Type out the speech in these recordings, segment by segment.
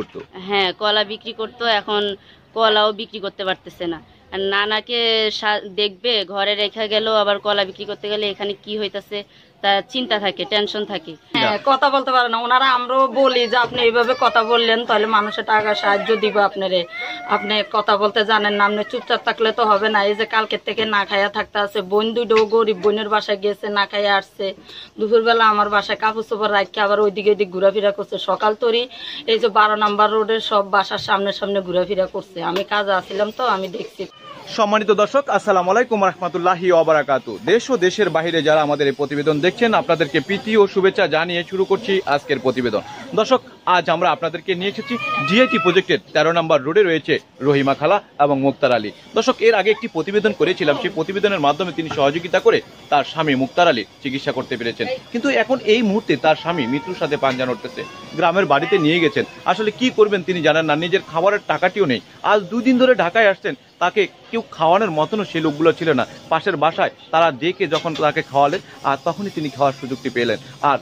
করতো হ্যাঁ কলা বিক্রি করতো এখন কলাও বিক্রি করতে পারতেছে না আর নানাকে দেখবে ঘরে রেখা গেল আবার কলা বিক্রি করতে গেলে এখানে কি হইতাছে একটা চিন্তা থাকে টেনশন থাকে হ্যাঁ কথা বলতে পারে না ওনারা আমরাও বলি যে আপনি এইভাবে কথা বললেন তাহলে মানুষের টাকা সাহায্য দিব আপনারে আপনি কথা বলতে জানেন না আপনি চুপচাপ থাকলে তো হবে না এই যে কালকের থেকে না খাইয়া থাকতে আছে বোন দুটো গরিব বোনের বাসায় গিয়েছে না খাইয়া আসছে দুপুরবেলা আমার বাসায় কাপড় চোপড় রাখকে আবার ওইদিকে ওইদিক ঘোরাফেরা করছে সকাল তরি এই যে বারো নাম্বার রোডের সব বাসার সামনে সামনে ঘোরাফেরা করছে আমি কাজ আসছিলাম তো আমি দেখছি সম্মানিত দর্শক আসসালাম আলাইকুম রহমতুল্লাহি অবরাকাতু দেশ ও দেশের বাহিরে যারা আমাদের এই প্রতিবেদন দেখছেন আপনাদেরকে প্রীতি ও শুভেচ্ছা জানিয়ে শুরু করছি আজকের প্রতিবেদন দর্শক আজ আমরা আপনাদেরকে নিয়ে এসেছি জিআইটি প্রজেক্টের তেরো নম্বর রোডে রয়েছে রহিমা খালা এবং মুক্তার আলী দর্শক এর আগে একটি প্রতিবেদন করেছিলাম সেই প্রতিবেদনের মাধ্যমে তিনি সহযোগিতা করে তার স্বামী মুক্তার আলী চিকিৎসা করতে পেরেছেন কিন্তু এখন এই মুহূর্তে তার স্বামী মৃত্যুর সাথে পাঞ্জা নড়তেছে গ্রামের বাড়িতে নিয়ে গেছেন আসলে কি করবেন তিনি জানেন না নিজের খাবারের টাকাটিও নেই আজ দুদিন ধরে ঢাকায় আসছেন তাকে কেউ খাওয়ানোর মতনও সেই লোকগুলো ছিল না পাশের বাসায় তারা ডেকে যখন তাকে খাওয়ালেন আর তখনই তিনি খাওয়ার সুযোগটি পেলেন আর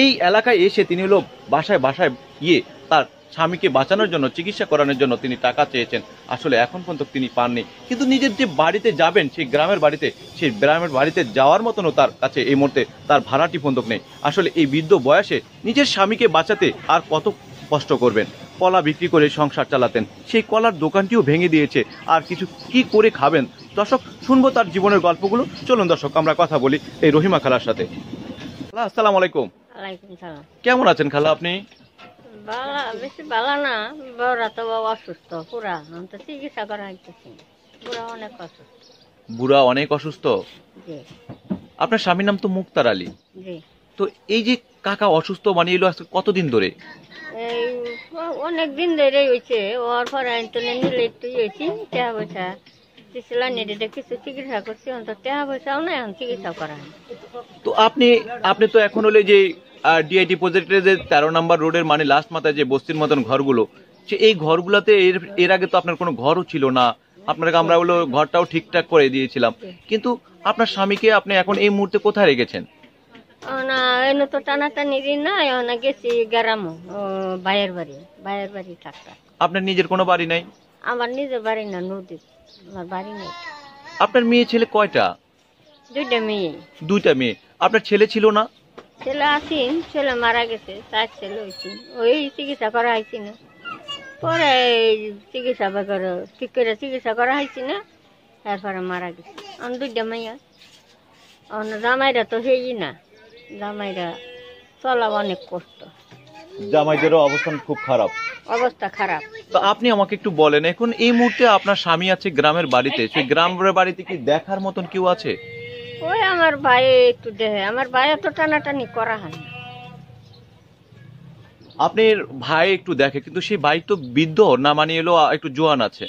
এই এলাকায় এসে তিনি হলো বাসায় বাসায় গিয়ে তার স্বামীকে বাঁচানোর জন্য চিকিৎসা করানোর জন্য তিনি টাকা চেয়েছেন আসলে এখন পর্যন্ত তিনি পাননি কিন্তু নিজের যে বাড়িতে যাবেন সেই গ্রামের বাড়িতে সেই গ্রামের বাড়িতে যাওয়ার মতনও তার কাছে এই মুহূর্তে তার ভাড়াটি বন্ধক নেই আসলে এই বৃদ্ধ বয়সে নিজের স্বামীকে বাঁচাতে আর কত কষ্ট করবেন কলা বিক্রি করে সংসার চালাতেন সেই কলার দোকানটিও ভেঙে দিয়েছে আর কিছু কি করে খাবেন দর্শক শুনবো তার জীবনের গল্পগুলো চলুন দর্শক আমরা কথা বলি এই রহিমা খালার সাথে আসসালামু আলাইকুম কেমন আছেন খালা আপনি বেশি না তো অসুস্থ আমি তো চিকিৎসা করা বুড়া অনেক অসুস্থ বুড়া অনেক অসুস্থ আপনার স্বামীর নাম তো মুক্তার আলী তো এই যে কাকা অসুস্থ বানিয়ে এলো কতদিন ধরে অনেক দিন ধরে হয়েছে ওর পর হয়েছি নেটে চিকিৎসা করছি চিকিৎসা করা তো আপনি আপনি তো এখন হলে যে ডিআইটি প্রজেক্টের যে তেরো নম্বর রোডের মানে লাস্ট মাথায় যে বস্তির মতন ঘরগুলো সে এই ঘরগুলোতে এর এর আগে তো আপনার কোনো ঘরও ছিল না আপনাকে আমরা হলো ঘরটাও ঠিকঠাক করে দিয়েছিলাম কিন্তু আপনার স্বামীকে আপনি এখন এই মুহূর্তে কোথায় রেখেছেন না এনে তো টানাটানিরই নাই না গেছি গ্রামও বাইয়ের বাড়ি বাইয়ের আপনার নিজের কোনো বাড়ি নাই আমার নিজের বাড়ি না নদী আমার বাড়ি নেই আপনার মেয়ে ছেলে কয়টা দুইটা মেয়ে দুইটা মেয়ে আপনার ছেলে ছিল না ছেলে আসিন ছেলে মারা গেছে তার ছেলে হয়েছি ওই চিকিৎসা করা না পরে চিকিৎসা করে ঠিক করে চিকিৎসা করা না তারপরে মারা গেছে অন্য দুইটা মাইয়া অন্য জামাইরা তো সেই না জামাইরা চলা অনেক কষ্ট জামাইদেরও অবস্থান খুব খারাপ অবস্থা খারাপ তো আপনি আমাকে একটু বলেন এখন এই মুহূর্তে আপনার স্বামী আছে গ্রামের বাড়িতে সেই গ্রামের বাড়িতে কি দেখার মতন কেউ আছে ওই আমার ভাই একটু দেহে আমার ভাই তো টানাটানি করা হয় আপনার ভাই একটু দেখে কিন্তু সেই ভাই তো বৃদ্ধ না মানে এলো একটু জোয়ান আছে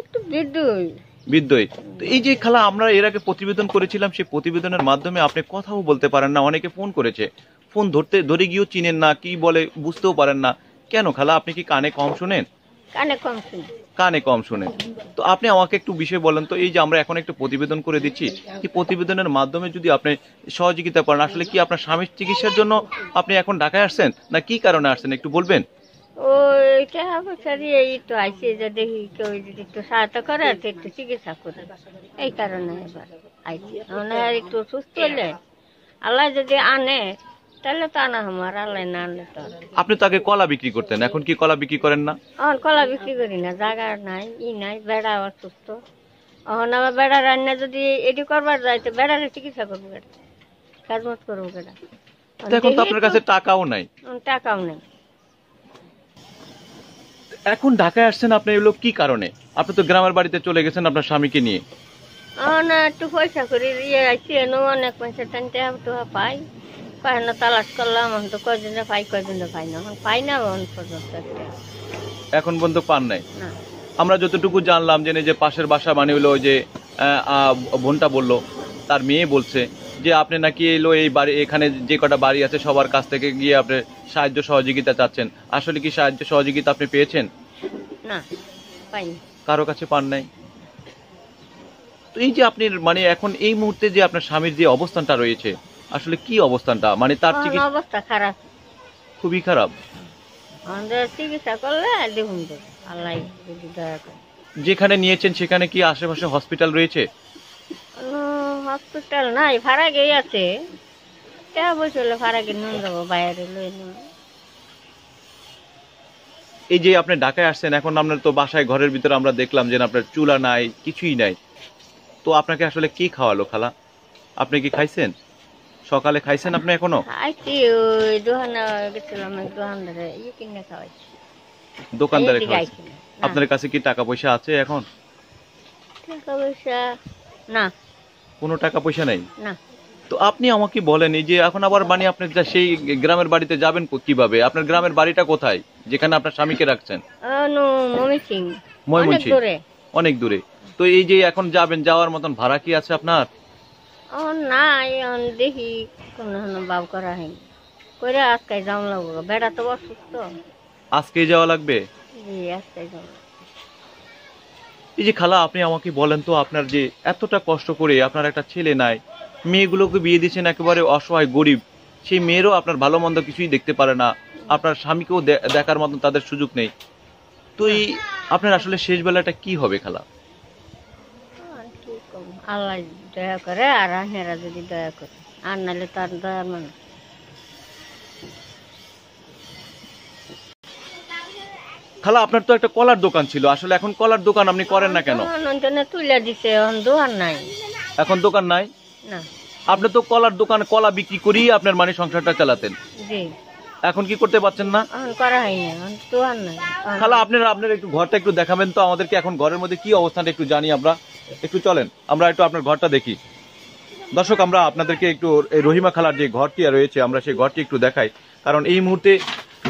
একটু বৃদ্ধই বিদ্যই এই যে খেলা আমরা এর আগে প্রতিবেদন করেছিলাম সেই প্রতিবেদনের মাধ্যমে আপনি কথাও বলতে পারেন না অনেকে ফোন করেছে ফোন ধরতে ধরে গিয়েও চিনেন না কি বলে বুঝতেও পারেন না কেন খালা আপনি কি কানে কম শুনেন কানে কম কানে কম শুনে তো আপনি আমাকে একটু বিষয় বলেন তো এই যে আমরা এখন একটু প্রতিবেদন করে দিচ্ছি কি প্রতিবেদনের মাধ্যমে যদি আপনি সহযোগিতা করেন আসলে কি আপনার স্বামীর চিকিৎসার জন্য আপনি এখন ঢাকায় আসছেন না কি কারণে আসছেন একটু বলবেন ও এই তো মানে আর একটু আল্লাহ যদি আনে তাহলে আমার আলাই না আনলে তো আপনি তো আগে কলা বিক্রি করতেন এখন কি কলা বিক্রি করেন না এখন কলা বিক্রি করি না জায়গা নাই ই নাই বেড়া অসুস্থ এখন আবার বেড়া রান্না যদি এটি করবার যায় তো বেড়ার চিকিৎসা করবো কাজমত করবো বেড়া এখন তো আপনার কাছে টাকাও নাই টাকাও নাই এখন ঢাকায় আসছেন আপনি এগুলো কি কারণে আপনি তো গ্রামের বাড়িতে চলে গেছেন আপনার স্বামীকে নিয়ে না একটু পয়সা করে ইয়ে আইসি অনেক পয়সা টানতে পাই পাই না তালাশ করলাম এখন তো পাই কয়জনে পাই না এখন পাই না এখন পর্যন্ত এখন পর্যন্ত পান নাই আমরা যতটুকু জানলাম যে যে পাশের বাসা মানে হলো যে বোনটা বলল তার মেয়ে বলছে যে আপনি নাকি এলো এই বাড়ি এখানে যে কটা বাড়ি আছে সবার কাছ থেকে গিয়ে আপনি সাহায্য সহযোগিতা চাচ্ছেন আসলে কি সাহায্য সহযোগিতা আপনি পেয়েছেন না পাইনি কারো কাছে পান নাই তো এই যে আপনি মানে এখন এই মুহূর্তে যে আপনার স্বামীর যে অবস্থানটা রয়েছে আসলে কি অবস্থানটা মানে তার চিকিৎসা অবস্থা খারাপ খুবই খারাপ আমাদের চিকিৎসা করলে দেখুন যদি দয়া করে যেখানে নিয়েছেন সেখানে কি আশেপাশে হসপিটাল রয়েছে হসপিটাল নাই ভাড়া গেই আছে কে বলছিল ভাড়া গিয়ে নিয়ে বাইরে লই এই যে আপনি ঢাকায় আসছেন এখন আপনার তো বাসায় ঘরের ভিতরে আমরা দেখলাম যে আপনার চুলা নাই কিছুই নাই তো আপনাকে আসলে কি খাওয়ালো খালা আপনি কি খাইছেন সকালে খাইছেন আপনি এখনো দোকানদারে আপনার কাছে কি টাকা পয়সা আছে এখন কোনো টাকা পয়সা নেই তো আপনি আমাকে বলেন এই যে এখন আবার মানে আপনি যা সেই গ্রামের বাড়িতে যাবেন কিভাবে আপনার গ্রামের বাড়িটা কোথায় যেখানে আপনার স্বামীকে রাখছেন অনেক দূরে তো এই যে এখন যাবেন যাওয়ার মতন ভাড়া কি আছে আপনার ও নাই দেখি কোনো বাব করা হয়নি করে আজকে যাও লাগবো অসুস্থ যাওয়া লাগবে এই যে খালা আপনি আমাকে বলেন তো আপনার যে এতটা কষ্ট করে আপনার একটা ছেলে নাই মেয়েগুলোকে বিয়ে দিয়েছেন একেবারে অসহায় গরিব সেই মেয়েরও আপনার ভালো মন্দ কিছুই দেখতে পারে না আপনার স্বামীকেও দেখার মতন তাদের সুযোগ নেই তো এই আপনার আসলে শেষ বেলাটা কি হবে খালা আল্লাহ দয়া করে আর হেরা যদি দয়া করে আর নাহলে তার দয়া মানে খালা আপনার তো একটা কলার দোকান ছিল আসলে এখন কলার দোকান আপনি করেন না কেন তুলে দিছে এখন দোকান নাই এখন দোকান নাই না আপনি তো কলার দোকান কলা বিক্রি করি আপনার মানে সংসারটা চালাতেন এখন কি করতে পারছেন না করা হয়নি খালা আপনার আপনার একটু ঘরটা একটু দেখাবেন তো আমাদেরকে এখন ঘরের মধ্যে কি অবস্থানটা একটু জানি আমরা একটু চলেন আমরা একটু আপনার ঘরটা দেখি দর্শক আমরা আপনাদেরকে একটু এই রহিমা খালার যে ঘরটি রয়েছে আমরা সেই ঘরটি একটু দেখাই কারণ এই মুহূর্তে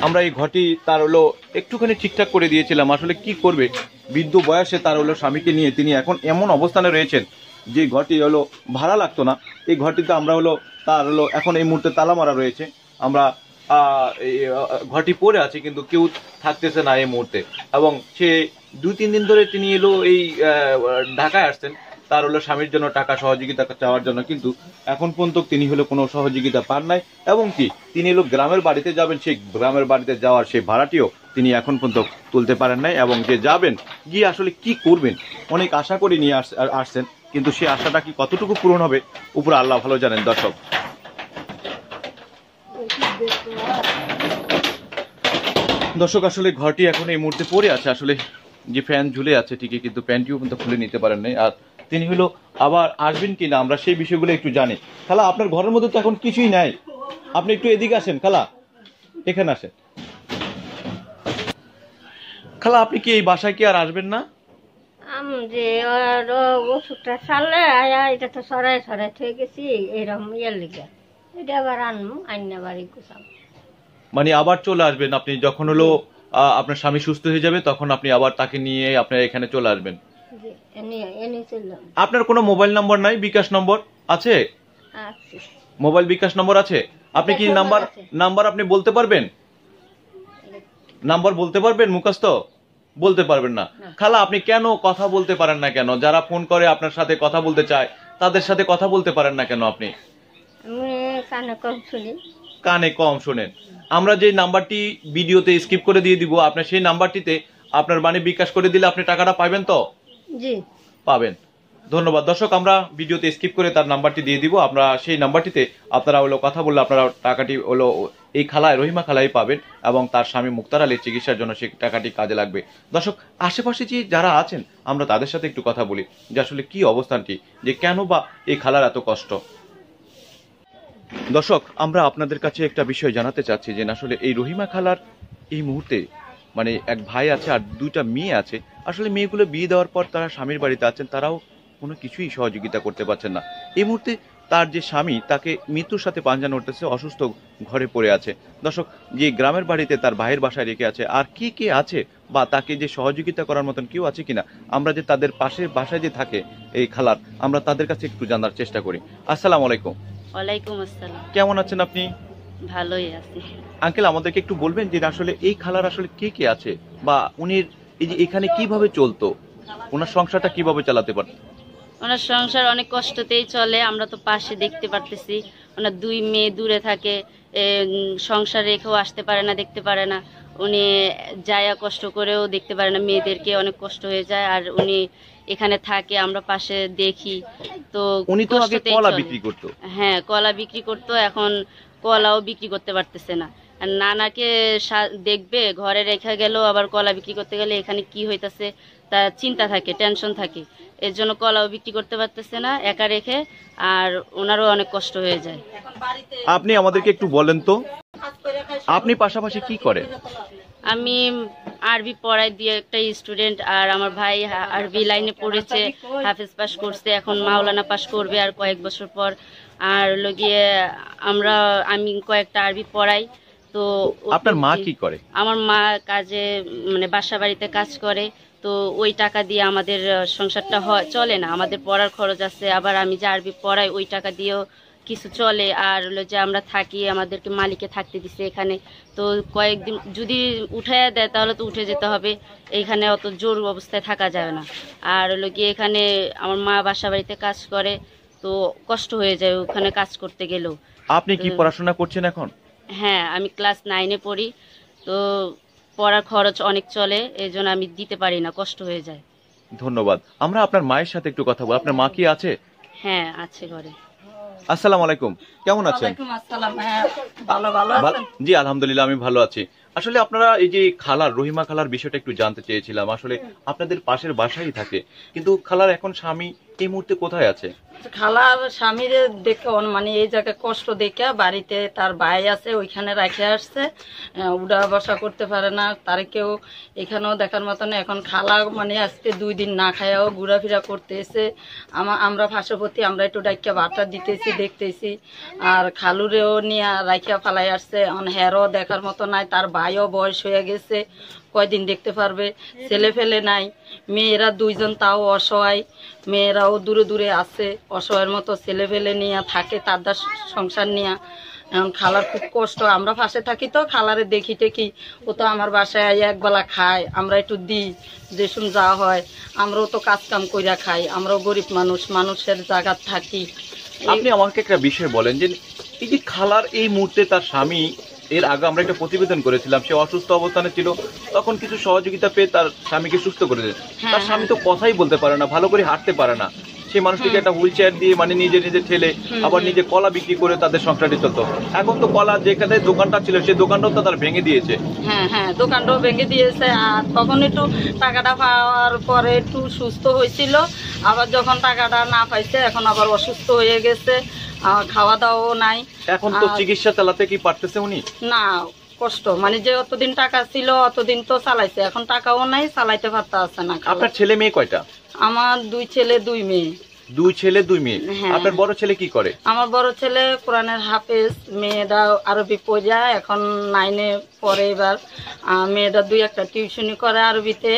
আমরা এই ঘরটি তার হলো একটুখানি ঠিকঠাক করে দিয়েছিলাম আসলে কি করবে বৃদ্ধ বয়সে তার হলো স্বামীকে নিয়ে তিনি এখন এমন অবস্থানে রয়েছেন যে ঘরটি হলো ভাড়া লাগতো না এই ঘরটিতে আমরা হলো তার হলো এখন এই মুহূর্তে তালা মারা রয়েছে আমরা ঘরটি পড়ে আছে কিন্তু কেউ থাকতেছে না এই মুহূর্তে এবং সে দু তিন দিন ধরে তিনি এলো এই ঢাকায় আসছেন তার হলো স্বামীর জন্য টাকা সহযোগিতা চাওয়ার জন্য কিন্তু এখন পর্যন্ত তিনি হলো কোনো সহযোগিতা পান নাই এবং কি তিনি এলো গ্রামের বাড়িতে যাবেন সেই গ্রামের বাড়িতে যাওয়ার সেই ভাড়াটিও তিনি এখন পর্যন্ত তুলতে পারেন নাই এবং যে যাবেন গিয়ে আসলে কি করবেন অনেক আশা করে নিয়ে আসছেন কিন্তু সেই আশাটা কি কতটুকু পূরণ হবে উপরে আল্লাহ ভালো জানেন দর্শক দর্শক আসলে ঘরটি এখন এই মুহূর্তে পড়ে আছে আসলে যে ফ্যান ঝুলে আছে ঠিকই কিন্তু প্যান্টিও কিন্তু খুলে নিতে পারেন নাই আর তিনি হলো আবার আসবেন কি না আমরা সেই বিষয়গুলো একটু জানি খালা আপনার ঘরের মধ্যে তো এখন কিছুই নাই আপনি একটু এদিকে আসেন খালা এখানে আসেন খালা আপনি কি এই বাসায় কি আর আসবেন না যে ওষুধটা সারলে এটা তো এটা মানে আবার চলে আসবেন আপনি যখন হলো আপনার স্বামী সুস্থ হয়ে যাবে তখন আপনি আবার তাকে নিয়ে আপনার এখানে চলে আসবেন আপনার কোনো মোবাইল নম্বর নাই বিকাশ নম্বর আছে মোবাইল বিকাশ নম্বর আছে আপনি কি নাম্বার নাম্বার আপনি বলতে পারবেন নাম্বার বলতে পারবেন মুখস্থ বলতে পারবেন না খালা আপনি কেন কথা বলতে পারেন না কেন যারা ফোন করে আপনার সাথে কথা বলতে চায় তাদের সাথে কথা বলতে পারেন না কেন আপনি কানে কম শোনেন আমরা যে নাম্বারটি ভিডিওতে স্কিপ করে দিয়ে দিব আপনার সেই নাম্বারটিতে আপনার মানে বিকাশ করে দিলে আপনি টাকাটা পাবেন তো জি পাবেন ধন্যবাদ দর্শক আমরা ভিডিওতে স্কিপ করে তার নাম্বারটি দিয়ে দিব আমরা সেই নাম্বারটিতে আপনারা হলো কথা বললে আপনারা টাকাটি হলো এই খালায় রহিমা খালায় পাবেন এবং তার স্বামী মুক্তার আলীর চিকিৎসার জন্য সেই টাকাটি কাজে লাগবে দর্শক আশেপাশে যে যারা আছেন আমরা তাদের সাথে একটু কথা বলি যে আসলে কি অবস্থানটি যে কেন বা এই খালার এত কষ্ট দর্শক আমরা আপনাদের কাছে একটা বিষয় জানাতে চাচ্ছি যে আসলে এই রহিমা খালার এই মুহূর্তে মানে এক ভাই আছে আর দুইটা মেয়ে আছে আসলে মেয়েগুলো বিয়ে দেওয়ার পর তারা স্বামীর বাড়িতে আছেন তারাও কোনো কিছুই সহযোগিতা করতে পারছেন না এই মুহূর্তে তার যে স্বামী তাকে মৃত্যুর সাথে পাঞ্জা নড়তেছে অসুস্থ ঘরে পড়ে আছে দর্শক যে গ্রামের বাড়িতে তার ভাইয়ের বাসায় রেখে আছে আর কি কে আছে বা তাকে যে সহযোগিতা করার মতন কেউ আছে কিনা আমরা যে তাদের পাশের বাসায় যে থাকে এই খালার আমরা তাদের কাছে একটু জানার চেষ্টা করি আসসালামু আলাইকুম ওয়ালাইকুম আসসালাম কেমন আছেন আপনি ভালোই আছি আঙ্কেল আমাদেরকে একটু বলবেন যে আসলে এই খালার আসলে কে কে আছে বা উনির এই যে এখানে কিভাবে চলতো ওনার সংসারটা কিভাবে চালাতে পারত ওনার সংসার অনেক কষ্টতেই চলে আমরা তো পাশে দেখতে পারতেছি ওনার দুই মেয়ে দূরে থাকে সংসার রেখেও আসতে পারে না দেখতে পারে না উনি যায়া কষ্ট করেও দেখতে পারে না মেয়েদেরকে অনেক কষ্ট হয়ে যায় আর উনি এখানে থাকে আমরা পাশে দেখি তো উনি তো আগে কলা বিক্রি করতো হ্যাঁ কলা বিক্রি করতো এখন কলাও বিক্রি করতে পারতেছে না আর নানাকে দেখবে ঘরে রেখে গেল আবার কলা বিক্রি করতে গেলে এখানে কি হইতাছে তার চিন্তা থাকে টেনশন থাকে এর জন্য কলাও বিক্রি করতে পারতেছে না একা রেখে আর ওনারও অনেক কষ্ট হয়ে যায় আপনি আমাদেরকে একটু বলেন তো আপনি পাশাপাশি কি করেন আমি আরবি পড়াই দিয়ে একটা স্টুডেন্ট আর আমার ভাই আরবি লাইনে পড়েছে হাফেজ পাস করছে এখন মাওলানা পাস করবে আর কয়েক বছর পর আর হলো গিয়ে আমরা আমি কয়েকটা আরবি পড়াই তো আপনার মা কি করে আমার মা কাজে মানে বাসা বাড়িতে কাজ করে তো ওই টাকা দিয়ে আমাদের সংসারটা হয় চলে না আমাদের পড়ার খরচ আছে আবার আমি যে আরবি পড়াই ওই টাকা দিয়েও কিছু চলে আর হলো যে আমরা থাকি আমাদেরকে মালিকে থাকতে দিছে এখানে তো কয়েকদিন যদি উঠে দেয় তাহলে তো উঠে যেতে হবে এইখানে অত জোর অবস্থায় থাকা যাবে না আর হলো গিয়ে এখানে আমার মা বাসা বাড়িতে কাজ করে তো কষ্ট হয়ে যায় ওখানে কাজ করতে গেলেও আপনি কি পড়াশোনা করছেন এখন হ্যাঁ আমি ক্লাস নাইনে পড়ি তো পড়ার খরচ অনেক চলে এই জন্য আমি দিতে পারি না কষ্ট হয়ে যায় ধন্যবাদ আমরা আপনার মায়ের সাথে একটু কথা বলবো আপনার মা কি আছে হ্যাঁ আছে ঘরে আসসালামু আলাইকুম কেমন হ্যাঁ, আছেন জি আলহামদুলিল্লাহ আমি ভালো আছি আসলে আপনারা এই যে খালার রহিমা খালার বিষয়টা একটু জানতে চেয়েছিলাম আসলে আপনাদের পাশের বাসাই থাকে কিন্তু খালার এখন স্বামী এই মুহূর্তে কোথায় আছে খালার স্বামীর দেখে মানে এই জায়গায় কষ্ট দেখে বাড়িতে তার ভাই আছে ওইখানে রাখে আসছে উড়া বসা করতে পারে না তার কেউ এখানেও দেখার মতন এখন খালা মানে আজকে দুই দিন না খায়াও ঘোরাফেরা করতেছে আমরা ফাঁসপতি আমরা একটু ডাকিয়া বার্তা দিতেছি দেখতেছি আর খালুরেও নিয়ে রাখিয়া ফালাই আসছে অন হ্যারও দেখার মতো নাই তার ভাইও বয়স হয়ে গেছে কয়দিন দেখতে পারবে ছেলে ফেলে নাই মেয়েরা দুইজন তাও অসহায় মেয়েরাও দূরে দূরে আছে অসহায়ের মতো ছেলে ফেলে নিয়ে থাকে তাদের সংসার নিয়ে এখন খালার খুব কষ্ট আমরা পাশে থাকি তো খালারে দেখি টেকি ও তো আমার বাসায় একবেলা খায় আমরা একটু দিই যেসুন যা হয় আমরাও তো কাজ কাম কইরা খাই আমরাও গরিব মানুষ মানুষের জায়গা থাকি আপনি আমাকে একটা বিষয় বলেন যে এই যে খালার এই মুহূর্তে তার স্বামী এর আগে আমরা একটা প্রতিবেদন করেছিলাম সে অসুস্থ অবস্থানে ছিল তখন কিছু সহযোগিতা পেয়ে তার স্বামীকে সুস্থ করে দেয় হ্যাঁ, তার স্বামী তো হ্যাঁ। কথাই বলতে পারে না ভালো করে হাঁটতে পারে না সেই মানুষটিকে হ্যাঁ। একটা হুইল চেয়ার দিয়ে মানে নিজে নিজে ঠেলে আবার নিজে কলা বিক্রি করে তাদের সংসারটি চলতো এখন তো কলা যেখানে দোকানটা ছিল সেই দোকানটাও তো তার ভেঙে দিয়েছে হ্যাঁ হ্যাঁ দোকানটাও ভেঙে দিয়েছে আর তখন একটু টাকাটা পাওয়ার পরে একটু সুস্থ হয়েছিল আবার যখন টাকাটা না পাইছে এখন আবার অসুস্থ হয়ে গেছে খাওয়া দাওয়াও নাই এখন তো চিকিৎসা চালাতে কি পারতেছে উনি না কষ্ট মানে যে অতদিন টাকা ছিল অতদিন তো চালাইছে এখন টাকাও নাই চালাইতে পারতে আছে না আপনার ছেলে মেয়ে কয়টা আমার দুই ছেলে দুই মেয়ে দুই ছেলে দুই মেয়ে হ্যাঁ। আপনার বড় ছেলে কি করে আমার বড় ছেলে কোরআনের হাফেজ মেয়েরা আরবি পড়া এখন নাইনে পড়ে এবার মেয়েরা দুই একটা টিউশনি করে আরবিতে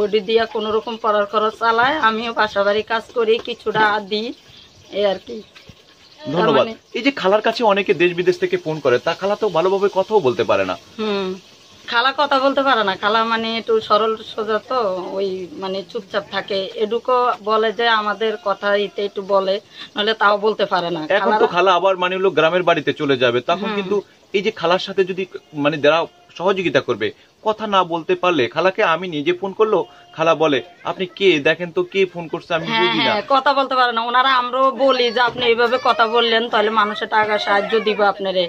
ওডি দিয়া কোনো রকম পড়ার খরচ চালায় আমিও বাসাবাড়ি কাজ করি কিছুটা দিই এই আর কি ধন্যবাদ মানে এই যে খালার কাছে অনেকে দেশ বিদেশ থেকে ফোন করে তা খালা তো ভালোভাবে কথাও বলতে পারে না খালা কথা বলতে পারে না খালা মানে একটু সরল সোজা তো ওই মানে চুপচাপ থাকে এডুকো বলে যে আমাদের কথা ইতে একটু বলে নাহলে তাও বলতে পারে না এখন তো খালা আবার মানে হলো গ্রামের বাড়িতে চলে যাবে তখন কিন্তু এই যে খালার সাথে যদি মানে যারা সহযোগিতা করবে কথা না বলতে পারলে খালাকে আমি নিজে ফোন করলো খালা বলে আপনি কে দেখেন তো কে ফোন করছে আমি হ্যাঁ, বুঝি না হ্যাঁ, কথা বলতে পারে না ওনারা আমরাও বলি যে আপনি এইভাবে কথা বললেন তাহলে মানুষের টাকা সাহায্য দিব আপনারে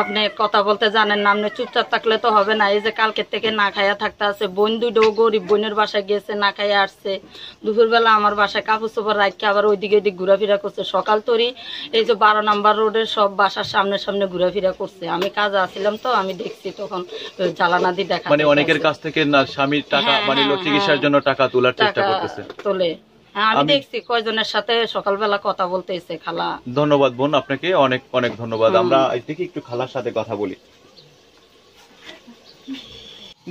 আপনি কথা বলতে জানেন না আপনি চুপচাপ থাকলে তো হবে না এই যে কালকে থেকে না খাইয়া থাকতে আছে বোন দুটো গরিব বোনের বাসায় গেছে না খাইয়া আসছে দুপুরবেলা আমার বাসায় কাপড় চোপড় রাখকে আবার ওইদিকে ওইদিক ঘোরাফেরা করছে সকাল তরি এই যে বারো নাম্বার রোডের সব বাসার সামনে সামনে ঘোরাফেরা করছে আমি কাজে আসছিলাম তো আমি দেখছি তখন জ্বালানা জ্বালানাদি দেখা মানে অনেকের কাছ থেকে না স্বামীর টাকা হ্যাঁ, মানে চিকিৎসার জন্য টাকা তোলার চেষ্টা করতেছে তোলে হ্যাঁ, আমি দেখছি কয়জনের সাথে সকালবেলা কথা বলতেছে খালা ধন্যবাদ বোন আপনাকে অনেক অনেক ধন্যবাদ আমরা একটু খালার সাথে কথা বলি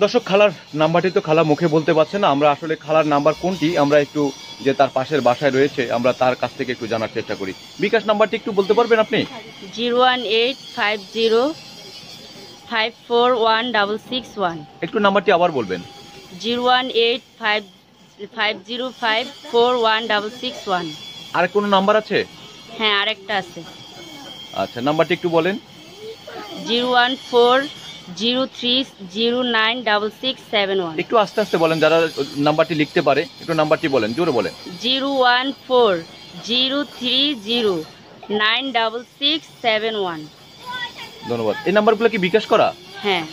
দর্শক খালার নাম্বারটি তো খালা মুখে বলতে পারছে না আমরা আসলে খালার নাম্বার কোনটি আমরা একটু যে তার পাশের বাসায় রয়েছে আমরা তার কাছ থেকে একটু জানার চেষ্টা করি বিকাশ নাম্বারটি একটু বলতে পারবেন আপনি zero one eight five zero five four one double six one একটু নাম্বারটি আবার বলবেন zero one eight five five zero five four one double six one আর কোনো নাম্বার আছে হ্যাঁ আরেকটা আছে আচ্ছা নাম্বারটি একটু বলেন zero one four zero three zero nine double six seven one একটু আস্তে আস্তে বলেন যারা নাম্বারটি লিখতে পারে একটু নাম্বারটি বলেন জোরে বলেন zero one four zero three zero nine double six seven one ধন্যবাদ এই নাম্বারগুলো কি বিকাশ করা হ্যাঁ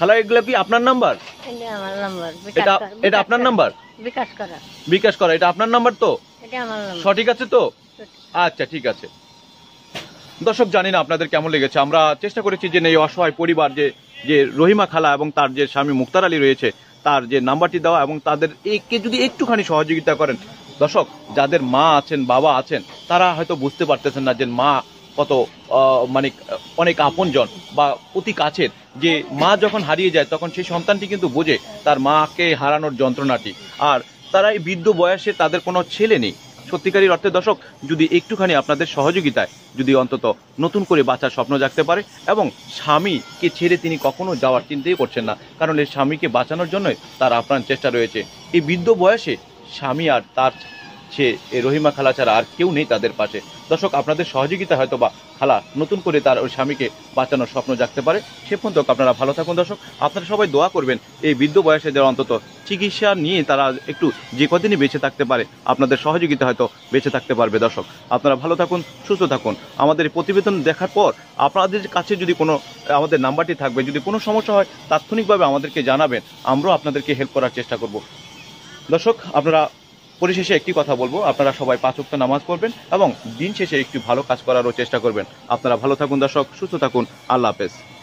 হ্যালো এগুলো কি আপনার নাম্বার এটা এটা আপনার নাম্বার বিকাশ করা বিকাশ করা এটা আপনার নাম্বার তো সঠিক আছে তো আচ্ছা ঠিক আছে দর্শক জানি না আপনাদের কেমন লেগেছে আমরা চেষ্টা করেছি যে এই অসহায় পরিবার যে যে রহিমা খালা এবং তার যে স্বামী মুক্তার আলী রয়েছে তার যে নাম্বারটি দেওয়া এবং তাদের একে যদি একটুখানি সহযোগিতা করেন দর্শক যাদের মা আছেন বাবা আছেন তারা হয়তো বুঝতে পারতেছেন না যে মা কত মানে অনেক আপনজন বা অতি কাছের যে মা যখন হারিয়ে যায় তখন সেই সন্তানটি কিন্তু বোঝে তার মাকে হারানোর যন্ত্রণাটি আর তারা এই বৃদ্ধ বয়সে তাদের কোনো ছেলে নেই সত্যিকারীর অর্থে দর্শক যদি একটুখানি আপনাদের সহযোগিতায় যদি অন্তত নতুন করে বাঁচার স্বপ্ন জাগতে পারে এবং স্বামীকে ছেড়ে তিনি কখনো যাওয়ার চিন্তাই করছেন না কারণ এই স্বামীকে বাঁচানোর জন্যই তার আপ্রাণ চেষ্টা রয়েছে এই বৃদ্ধ বয়সে স্বামী আর তার সে রহিমা খালা ছাড়া আর কেউ নেই তাদের পাশে দর্শক আপনাদের সহযোগিতা হয়তো বা খালা নতুন করে তার ওই স্বামীকে বাঁচানোর স্বপ্ন জাগতে পারে সে পর্যন্ত আপনারা ভালো থাকুন দর্শক আপনারা সবাই দোয়া করবেন এই বৃদ্ধ বয়সে যারা অন্তত চিকিৎসা নিয়ে তারা একটু যে কদিনই বেঁচে থাকতে পারে আপনাদের সহযোগিতা হয়তো বেঁচে থাকতে পারবে দর্শক আপনারা ভালো থাকুন সুস্থ থাকুন আমাদের প্রতিবেদন দেখার পর আপনাদের কাছে যদি কোনো আমাদের নাম্বারটি থাকবে যদি কোনো সমস্যা হয় তাৎক্ষণিকভাবে আমাদেরকে জানাবেন আমরাও আপনাদেরকে হেল্প করার চেষ্টা করব দর্শক আপনারা পরিশেষে একটি কথা বলবো আপনারা সবাই পাঁচ উক্ত নামাজ পড়বেন এবং দিন শেষে একটি ভালো কাজ করারও চেষ্টা করবেন আপনারা ভালো থাকুন দর্শক সুস্থ থাকুন আল্লাহ হাফেজ